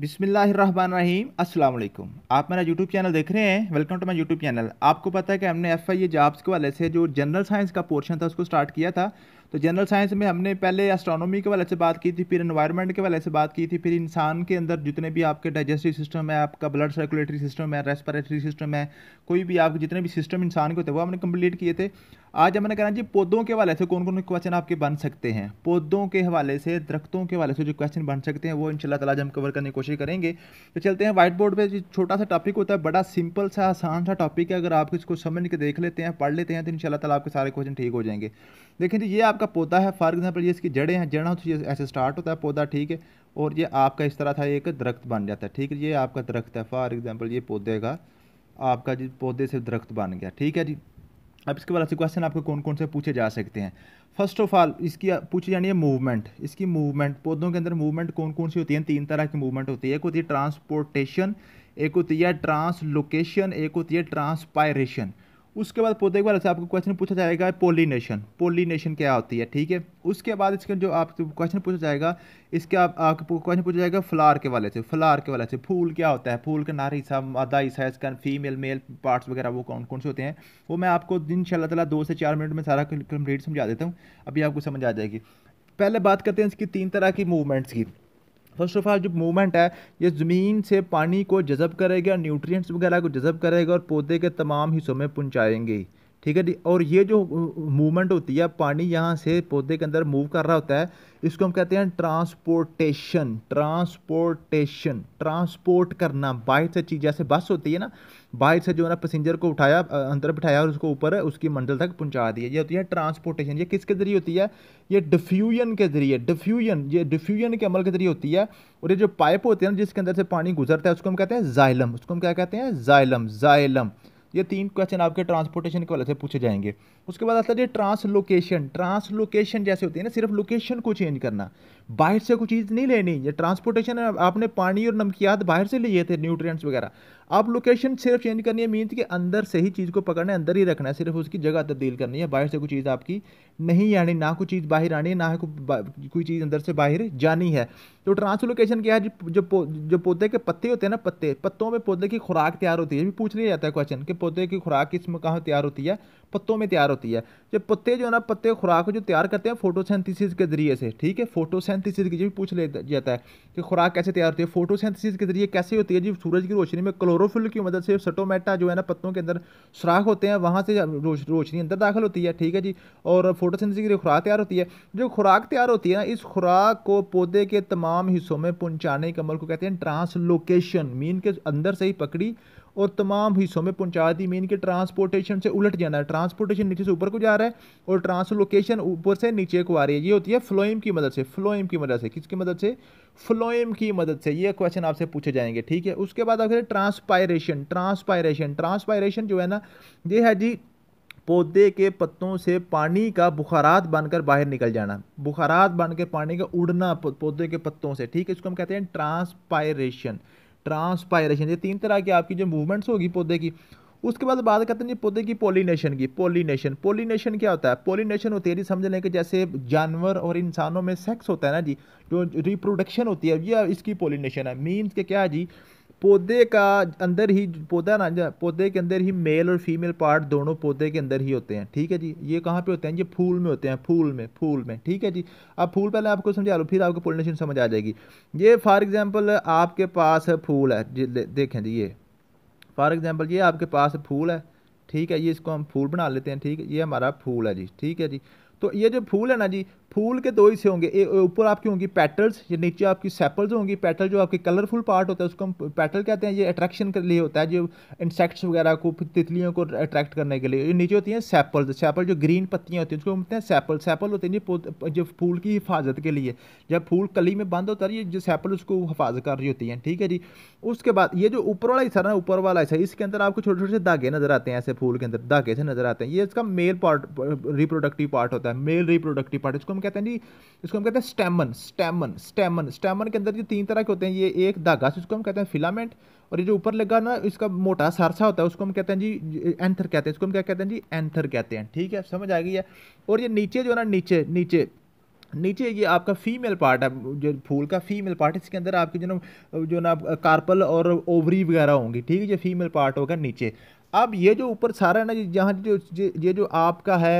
बिसमीम असलम आप मेरा यूट्यूब चैनल देख रहे हैं welcome to my YouTube channel आपको पता है कि हमने एफ आई ए जॉब्स के वाले से जो जनरल साइंस का पोर्शन था उसको स्टार्ट किया था तो जनरल साइंस में हमने पहले एस्ट्रोनॉमी के वाले से बात की थी फिर इन्वायरमेंट के वाले से बात की थी फिर इंसान के अंदर जितने भी आपके डाइजेस्टिव सिस्टम है आपका ब्लड सर्कुलेटरी सिस्टम है रेस्पिरेटरी सिस्टम है कोई भी आपके जितने भी सिस्टम इंसान के होते हैं वो हमने कंप्लीट किए थे आज हमने कहना जी पौधों के वाले से कौन कौन क्वेश्चन आपके बन सकते हैं पौधों के हवाले से दरख्तों के हवाले से जो क्वेश्चन बन सकते हैं वो इन शाला तला हम कवर करने की कोशिश करेंगे तो चलते हैं व्हाइट बोर्ड पर जो छोटा सा टॉपिक होता है बड़ा सिंपल सा आसान सा टॉपिक है अगर आप इसको समझ के देख लेते हैं पढ़ लेते हैं तो इन तला आपके सारे क्वेश्चन ठीक हो जाएंगे देखें जी ये आप आपका पौधा है फॉर एग्जाम्पल ये इसकी जड़ें हैं जड़ों से ऐसे स्टार्ट होता है पौधा ठीक है और ये आपका इस तरह था एक दरख्त बन जाता है ठीक है ये आपका दरख्त है फॉर एग्ज़ाम्पल ये पौधे का आपका जिस पौधे से दरख्त बन गया ठीक है जी अब इसके बाद से क्वेश्चन आपको कौन कौन से पूछे जा सकते हैं फर्स्ट ऑफ ऑल इसकी पूछी जानी है मूवमेंट इसकी मूवमेंट पौधों के अंदर मूवमेंट कौन कौन सी होती है तीन तरह की मूवमेंट होती है एक होती है ट्रांसपोर्टेशन एक होती है ट्रांसलोकेशन एक होती है ट्रांसपायरेशन उसके बाद पौधे के बारे से आपको क्वेश्चन पूछा जाएगा पोलिनेशन पोलिनेशन क्या होती है ठीक है उसके बाद इसके जो आपसे क्वेश्चन पूछा जाएगा इसके आप आपको क्वेश्चन पूछा जाएगा फ्लार के वाले से फ्लार के वाले से फूल क्या होता है फूल का नारी हिस्सा मादा हिस्सा इसका फीमेल मेल पार्ट्स वगैरह वो कौन कौन से होते हैं वो मैं आपको दिन शाला तला दो से चार मिनट में सारा कंप्लीट समझा देता हूँ अभी आपको समझ आ जाएगी पहले बात करते हैं इसकी तीन तरह की मूवमेंट्स की फर्स्ट ऑफ ऑल जो मूवमेंट है ये ज़मीन से पानी को जज़ब करेगा न्यूट्रिएंट्स वगैरह को जज़ब करेगा और पौधे के तमाम हिस्सों में पहुँचाएंगी ठीक है जी और ये जो मूवमेंट होती है पानी यहाँ से पौधे के अंदर मूव कर रहा होता है इसको हम कहते हैं ट्रांसपोर्टेशन ट्रांसपोर्टेशन ट्रांसपोर्ट करना बाहर से चीज़ जैसे बस होती है ना बाहर से जो है ना पैसेंजर को उठाया अंदर बिठाया और उसको ऊपर उसकी मंजिल तक पहुंचा दिया ये होती है ट्रांसपोर्टेशन ये किसके ज़रिए होती है ये डिफ्यूजन के ज़रिए डिफ्यूजन ये डिफ्यूजन के अमल के ज़रिए होती है और ये जो पाइप होते हैं ना जिसके अंदर से पानी गुजरता है उसको हम कहते हैं जाइलम उसको हम क्या कहते हैं जाइलम जाइलम ये तीन क्वेश्चन आपके ट्रांसपोर्टेशन के वाले से पूछे जाएंगे उसके बाद आता है ट्रांसलोकेशन ट्रांसलोकेशन जैसे होती है ना सिर्फ लोकेशन को चेंज करना बाहर से कोई चीज़ नहीं लेनी ये ट्रांसपोर्टेशन आपने पानी और नमकियात बाहर से लिए थे न्यूट्रिएंट्स वगैरह आप लोकेशन सिर्फ चेंज करनी है मीन्स के अंदर से ही चीज़ को पकड़ना है अंदर ही रखना है सिर्फ उसकी जगह तब्दील करनी है बाहर से कोई चीज़ आपकी नहीं आनी ना कोई चीज़ बाहर आनी है ना कोई चीज़ अंदर से बाहर जानी है तो ट्रांसलोकेशन क्या है जो पो, जो पौधे के पत्ते होते हैं ना पत्ते पत्तों में पौधे की खुराक तैयार होती है भी पूछ लिया जाता है क्वेश्चन कि पौधे की खुराक किस में कहाँ तैयार होती है पत्तों में तैयार होती है जो पत्ते जो है ना पत्ते खुराक जो तैयार करते हैं फोटोसेंथिसिस के जरिए से ठीक है फोटोसेंथिसिस की जो भी पूछ ले जाता है कि खुराक कैसे तैयार होती है फोटोसेंथिसिस के जरिए कैसे होती है जी सूरज की रोशनी में क्लोरोफिल की मदद से सटोमेटा जो है ना पत्तों के अंदर सुराख होते हैं वहाँ से रोशनी अंदर दाखिल होती है ठीक है जी और फोटोसेंथिसिस के लिए खुराक तैयार होती है जो खुराक तैयार होती है ना इस खुराक को पौधे के तमाम हिस्सों में पहुँचाने के अमल को कहते हैं ट्रांसलोकेशन मीन के अंदर से ही पकड़ी और तमाम हिस्सों में पहुंचा दी मीन कि ट्रांसपोर्टेशन से उलट जाना है ट्रांसपोर्टेशन नीचे से ऊपर को जा रहा है और ट्रांसलोकेशन ऊपर से नीचे को आ रही है ये होती है फ्लोइम की मदद से फ्लोइम की मदद से किसकी मदद से फ्लोइम की मदद से ये क्वेश्चन आपसे पूछे जाएंगे ठीक है उसके बाद आखिर ट्रांसपायरेशन ट्रांसपायरेशन ट्रांसपायरेशन जो है ना ये है जी पौधे के पत्तों से पानी का बुखारात बनकर बाहर निकल जाना बुखारात बनकर पानी का उड़ना पौधे के पत्तों से ठीक है इसको हम कहते हैं ट्रांसपायरेशन ट्रांसपायरेशन ये तीन तरह की आपकी जो मूवमेंट्स होगी पौधे की उसके बाद बात करते हैं जी पौधे की पोलिनेशन की पोलिनेशन पोलिनेशन क्या होता है पोलिनेशन होती है जी समझ लें कि जैसे जानवर और इंसानों में सेक्स होता है ना जी जो रिप्रोडक्शन होती है ये इसकी पोलिनेशन है मीन्स के क्या है जी पौधे का अंदर ही पौधा ना पौधे के अंदर ही मेल और फीमेल पार्ट दोनों पौधे के अंदर ही होते हैं ठीक है जी ये कहाँ पे होते हैं ये फूल में होते हैं फूल में फूल में ठीक है जी अब फूल पहले आपको समझा लो फिर आपको पोलिनेशन समझ आ जाएगी ये फॉर एग्जाम्पल आपके पास फूल है देखें जी ये फॉर एग्ज़ाम्पल ये आपके पास फूल है ठीक है ये इसको हम फूल बना लेते हैं ठीक है ये हमारा फूल है जी ठीक है जी तो ये जो फूल है ना जी फूल के दो हिस्से होंगे ऊपर आपकी होंगी पेटल्स ये नीचे आपकी सेपल्स होंगी पेटल जो आपके कलरफुल पार्ट होता है उसको हम पेटल कहते हैं ये अट्रैक्शन के लिए होता है जो इंसेक्ट्स वगैरह को तितलियों को अट्रैक्ट करने के लिए ये नीचे होती हैं सेपल्स सेपल जो ग्रीन पत्तियाँ होती हैं उसको बोलते हैं सेपल सेपल होते हैं जो जो फूल की हिफाजत के लिए जब फूल कली में बंद होता है ये जो सेपल उसको हिफाजत कर रही होती हैं ठीक है जी उसके बाद ये जो ऊपर वाला हिस्सा ना ऊपर वाला हिस्सा इसके अंदर आपको छोटे छोटे से धागे नजर आते हैं ऐसे फूल के अंदर धागे से नजर आते हैं ये इसका मेल पार्ट रिप्रोडक्टिव पार्ट होता है मेल रिप्रोडक्टिव पार्ट इसको हम कहते हैं जी इसको हम कहते हैं स्टेमन स्टेमन स्टेमन स्टेमन के अंदर जो तीन तरह के होते हैं ये एक धागा जिसको हम कहते हैं फिलामेंट और ये जो ऊपर लगा ना इसका मोटा सारसा होता है उसको हम कहते हैं जी एंथर कहते हैं इसको हम क्या कहते हैं जी एंथर कहते हैं ठीक है समझ आ गई है और ये नीचे जो है ना नीचे नीचे नीचे ये आपका फीमेल पार्ट है जो फूल का फीमेल पार्ट इसके अंदर आपकी जो ना जो ना कार्पल और ओवरी वगैरह होंगी ठीक है ये फीमेल पार्ट होगा नीचे अब ये जो ऊपर सारा है ना जहाँ जो ये जो आपका है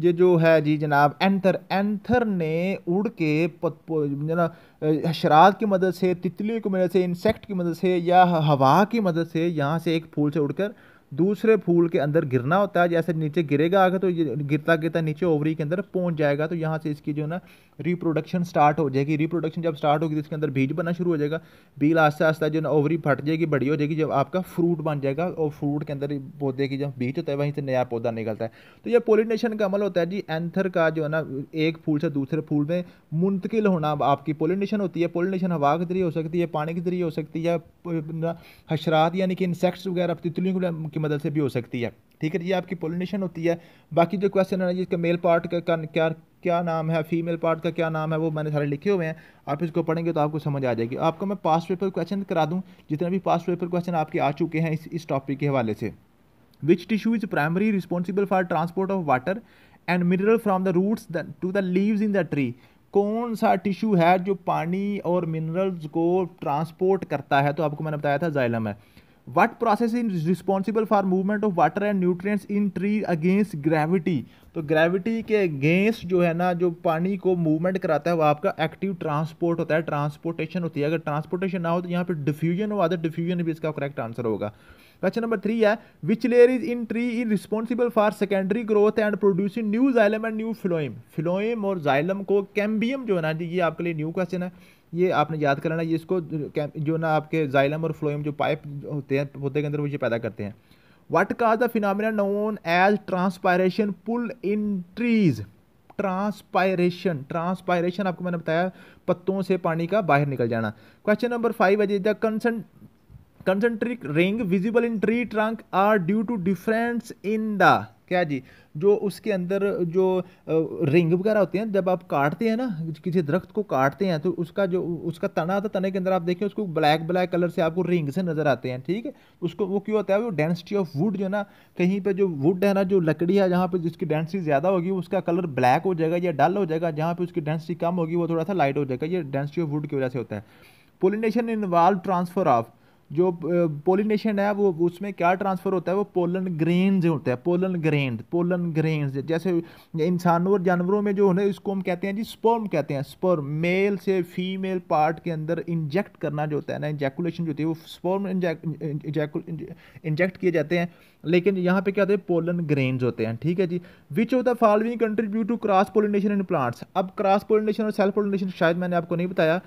ये जो है जी जनाब एंथर एंथर ने उड़ के शराब की मदद से तितलियों की मदद से इंसेक्ट की मदद से या हवा की मदद से यहाँ से एक फूल से उड़कर दूसरे फूल के अंदर गिरना होता है जैसे नीचे गिरेगा आगे तो गिरता गिरता नीचे ओवरी के अंदर पहुंच जाएगा तो यहाँ से इसकी जो है ना रिप्रोडक्शन स्टार्ट हो जाएगी रिप्रोडक्शन जब स्टार्ट होगी तो इसके अंदर बीज बनना शुरू हो जाएगा बीज आस्ते आस्ते जो है ना ओवरी फट जाएगी बड़ी हो जाएगी जब आपका फ्रूट बन जाएगा और फ्रूट के अंदर पौधे की जब बीज होता है वहीं से नया पौधा निकलता है तो यह पोलिनेशन का अमल होता है जी एंथर का जो है ना एक फूल से दूसरे फूल में मुंतकिल होना आपकी पोलिनेशन होती है पोलिनेशन हवा के जरिए हो सकती है पानी के जरिए हो सकती है हशरात यानी कि इंसेक्ट्स वगैरह तितलियों के मदद से भी हो सकती है ठीक है ये आपकी पोलिनेशन होती है बाकी जो क्वेश्चन है ना जिसका मेल पार्ट का, का क्या क्या नाम है फीमेल पार्ट का क्या नाम है वो मैंने सारे लिखे हुए हैं आप इसको पढ़ेंगे तो आपको समझ आ जाएगी आपको मैं पास्ट पेपर क्वेश्चन करा दूँ जितने भी पास्ट पेपर क्वेश्चन आपके आ चुके हैं इस इस टॉपिक के हवाले से which tissue is primary responsible for transport of water and mineral from the roots to the leaves in the tree कौन सा टिश्यू है जो पानी और मिनरल्स को ट्रांसपोर्ट करता है तो आपको मैंने बताया था जाइलम है what process is responsible for movement of water and nutrients in tree against gravity तो ग्रेविटी के अगेंस्ट जो है ना जो पानी को मूवमेंट कराता है वो आपका एक्टिव ट्रांसपोर्ट होता है ट्रांसपोर्टेशन होती है अगर ट्रांसपोर्टेशन ना हो तो यहाँ पर डिफ्यूजन हो आता है डिफ्यूजन भी इसका करेक्ट आंसर होगा क्वेश्चन नंबर थ्री है which layer is in tree is responsible for secondary growth and producing new xylem and new phloem phloem और जाइलम को कैम्बियम जो है ना जी ये आपके लिए न्यू क्वेश्चन है ये आपने याद लेना ये इसको जो ना आपके जाइलम और फ्लोइम जो पाइप होते हैं पौधे के अंदर वो ये पैदा करते हैं what cause the phenomena known as transpiration pull in trees transpiration transpiration आपको मैंने बताया पत्तों से पानी का बाहर निकल जाना क्वेश्चन नंबर फाइव है the concen concentric ring visible in tree trunk are due to difference in the क्या जी जो उसके अंदर जो रिंग वगैरह होते हैं जब आप काटते हैं ना किसी दरख्त को काटते हैं तो उसका जो उसका तना होता है तने के अंदर आप देखें उसको ब्लैक ब्लैक कलर से आपको रिंग से नज़र आते हैं ठीक है उसको वो क्यों होता है वो डेंसिटी ऑफ वुड जो ना कहीं पर जो वुड है ना जो लकड़ी है जहाँ पर जिसकी डेंसिटी ज़्यादा होगी उसका कलर ब्लैक हो जाएगा या डल हो जाएगा जहाँ पर उसकी डेंसिटी कम होगी वो थोड़ा सा लाइट हो जाएगा ये डेंसिटी ऑफ वुड की वजह से होता है पोलिनेशन इन्वाल्व ट्रांसफर ऑफ जो पोलिनेशन है वो उसमें क्या ट्रांसफ़र होता है वो पोलन ग्रेन होता है पोलन ग्रेन पोलन ग्रेन जैसे इंसानों और जानवरों में जो है इसको हम कहते हैं जी स्पर्म कहते हैं स्पर्म मेल से फीमेल पार्ट के अंदर इंजेक्ट करना जो होता है ना इंजेकुलेशन जो होती है वो स्पर्म इंजेक्ट किए जाते हैं लेकिन यहाँ पे क्या होते हैं पोलन ग्रेन होते हैं ठीक है जी which of the following contribute to cross pollination in plants अब क्रॉस पोलिनेशन और सेल्फ पोलिनेशन शायद मैंने आपको नहीं बताया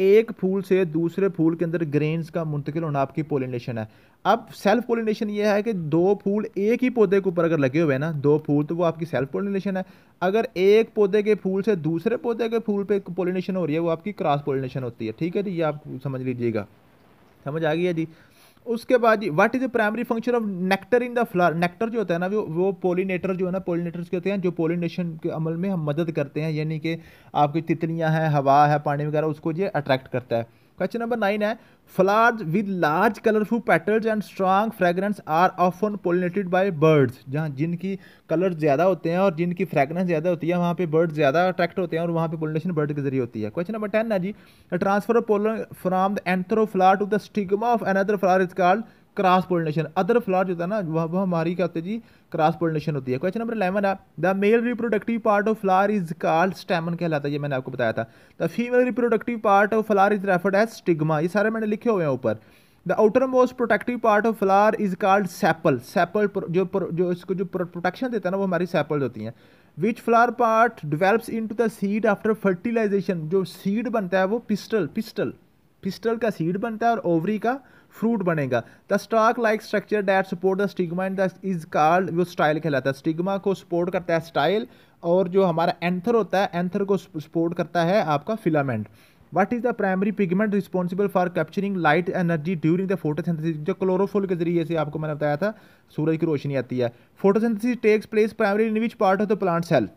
एक फूल से दूसरे फूल के अंदर ग्रेन्स का मुंतकिल होना आपकी पोलिनेशन है अब सेल्फ पोलिनेशन ये है कि दो फूल एक ही पौधे के ऊपर अगर लगे हुए हैं ना दो फूल तो वो आपकी सेल्फ पोलिनेशन है अगर एक पौधे के फूल से दूसरे पौधे के फूल पे पोलिनेशन हो रही है वो आपकी क्रॉस पोलिनेशन होती है ठीक है जी ये आप समझ लीजिएगा समझ आ गई है जी उसके बाद जी what is the primary function of nectar in the flower nectar जो होता है ना वो वो पोलिनेटर जो है ना पोलिनेटर्स होते हैं जो पोलिनेशन के अमल में हम मदद करते हैं यानी कि आपकी तितलियाँ हैं हवा है पानी वगैरह उसको ये अट्रैक्ट करता है क्वेश्चन नंबर नाइन है flowers with large colourful petals and strong fragrance are often pollinated by birds जहाँ जिनकी कलर ज़्यादा होते हैं और जिनकी फ्रेगरेंस ज़्यादा होती है वहाँ पे बर्ड्स ज़्यादा अट्रैक्ट होते हैं और वहाँ पे पोलिनेशन बर्ड के जरिए होती है क्वेश्चन नंबर टेन है जी transfer of pollen from the anther flower to the stigma of another flower is called cross pollination other flower जो है ना वह हमारी कहते जी क्रॉस पोलिनेशन होती है क्वेश्चन नंबर इलेवन है the male reproductive part of flower is called stamen कहलाता है ये मैंने आपको बताया था the female reproductive part of flower is referred as stigma ये सारे मैंने लिखे हुए हैं ऊपर the outermost protective part of flower is called sepal sepal जो जो इसको जो प्रोटेक्शन देता है ना वो हमारी सेपल होती हैं which flower part develops into the seed after fertilisation जो सीड बनता है वो पिस्टल पिस्टल पिस्टल का सीड बनता है और ओवरी का फ्रूट बनेगा the stalk like structure that support the stigma and the is called वो स्टाइल कहलाता है स्टिग्मा को सपोर्ट करता है स्टाइल और जो हमारा एंथर होता है एंथर को सपोर्ट करता है आपका filament what is the primary pigment responsible for capturing light energy during the photosynthesis जो क्लोरोफुल के जरिए से आपको मैंने बताया था सूरज की रोशनी आती है photosynthesis takes place primary in which part of the plant cell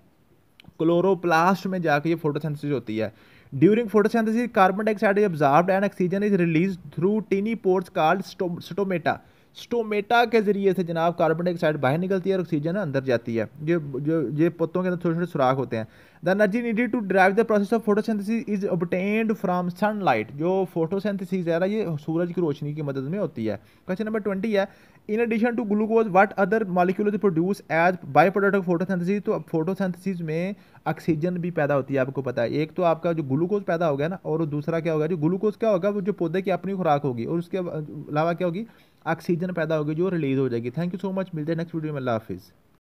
chloroplast में जाकर ये फोटोसिंथेसिस होती है During photosynthesis, carbon dioxide is absorbed and oxygen is released through tiny pores called stomata. Stomata के ज़रिए से जनाब कार्बन डाइऑक्साइड बाहर निकलती है और ऑक्सीजन अंदर जाती है जो जो ये पत्तों के अंदर छोटे छोटे सुराख होते हैं the energy needed to drive the process of photosynthesis is obtained from sunlight जो फोटोसिंथेसिस है ना ये सूरज की रोशनी की मदद में होती है क्वेश्चन नंबर ट्वेंटी है in addition to glucose what other molecule produce as by product of photosynthesis तो फोटोसिंथेसिस में ऑक्सीजन भी पैदा होती है आपको पता है एक तो आपका जो ग्लूकोज पैदा हो गया ना और दूसरा क्या होगा जो ग्लूकोज क्या होगा वो जो पौधे की अपनी खुराक होगी और उसके अलावा क्या होगी ऑक्सीजन पैदा होगी जो रिलीज़ हो जाएगी थैंक यू सो मच मिलते हैं नेक्स्ट वीडियो में अल्लाह हाफिज़